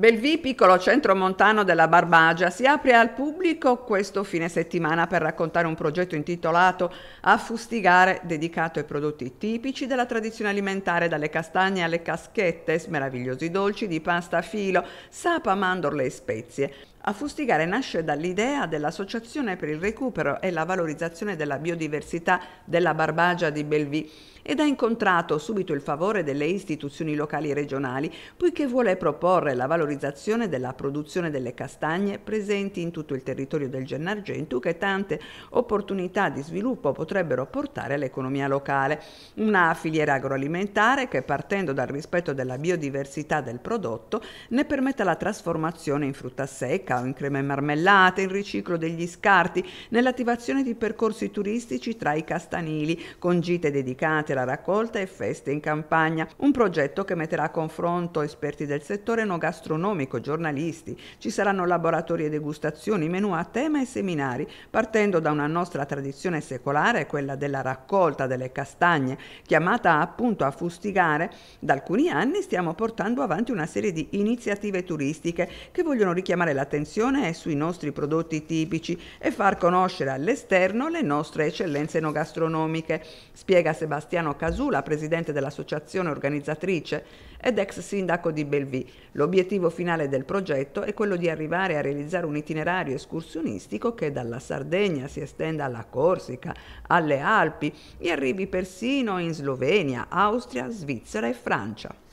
Belvì, piccolo centro montano della Barbagia, si apre al pubblico questo fine settimana per raccontare un progetto intitolato A fustigare, dedicato ai prodotti tipici della tradizione alimentare, dalle castagne alle caschette, meravigliosi dolci di pasta a filo, sapa, mandorle e spezie. A fustigare nasce dall'idea dell'Associazione per il recupero e la valorizzazione della biodiversità della Barbagia di Belvì ed ha incontrato subito il favore delle istituzioni locali e regionali, poiché vuole proporre la valorizzazione valorizzazione della produzione delle castagne presenti in tutto il territorio del Gennargentu che tante opportunità di sviluppo potrebbero portare all'economia locale. Una filiera agroalimentare che partendo dal rispetto della biodiversità del prodotto ne permetta la trasformazione in frutta secca o in creme marmellate, in riciclo degli scarti, nell'attivazione di percorsi turistici tra i castanili, con gite dedicate alla raccolta e feste in campagna. Un progetto che metterà a confronto esperti del settore no gastronomico gastronomico, giornalisti, ci saranno laboratori e degustazioni, menù a tema e seminari, partendo da una nostra tradizione secolare, quella della raccolta delle castagne, chiamata appunto a fustigare, da alcuni anni stiamo portando avanti una serie di iniziative turistiche che vogliono richiamare l'attenzione sui nostri prodotti tipici e far conoscere all'esterno le nostre eccellenze no gastronomiche, spiega Sebastiano Casula, presidente dell'associazione organizzatrice ed ex sindaco di Belleville. L'obiettivo L'obiettivo finale del progetto è quello di arrivare a realizzare un itinerario escursionistico che dalla Sardegna si estenda alla Corsica, alle Alpi e arrivi persino in Slovenia, Austria, Svizzera e Francia.